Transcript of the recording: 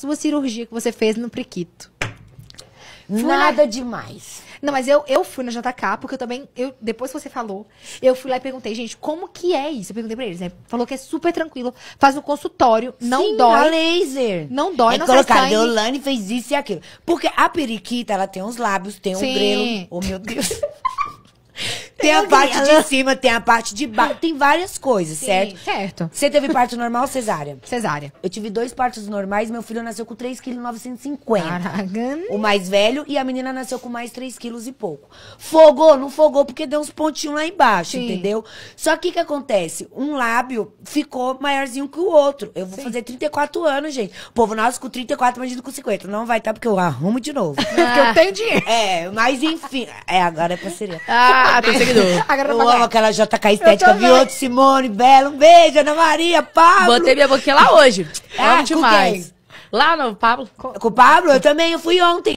sua cirurgia que você fez no Priquito. Nada na... demais. Não, mas eu, eu fui na JK, porque eu também. Eu, depois que você falou, eu fui lá e perguntei, gente, como que é isso? Eu perguntei pra eles, né? Falou que é super tranquilo, faz um consultório, não Sim, dói. A laser. Não dói, é não colocar, sai Deolane fez isso e aquilo. Porque a periquita, ela tem uns lábios, tem um Sim. grelo. Oh, meu Deus. Tem a parte de cima, tem a parte de baixo, tem várias coisas, Sim, certo? Certo. Você teve parto normal ou cesárea? Cesárea. Eu tive dois partos normais, meu filho nasceu com 3,950 kg. Caraca. O mais velho e a menina nasceu com mais 3 quilos e pouco. Fogou? Não fogou porque deu uns pontinhos lá embaixo, Sim. entendeu? Só que o que acontece? Um lábio ficou maiorzinho que o outro. Eu vou Sim. fazer 34 anos, gente. O povo nasce com 34, imagina com 50. Não vai estar tá, porque eu arrumo de novo. Ah. porque eu tenho dinheiro. É, mas enfim. É, agora é parceria. Ah, pensei Terminou. Agora eu amo aquela JK Estética, Vioto, Simone, Belo Um beijo, Ana Maria, Pablo. Botei minha boquinha lá hoje. É, amo demais. Lá no Pablo. Com o Pablo? Eu também, eu fui ontem.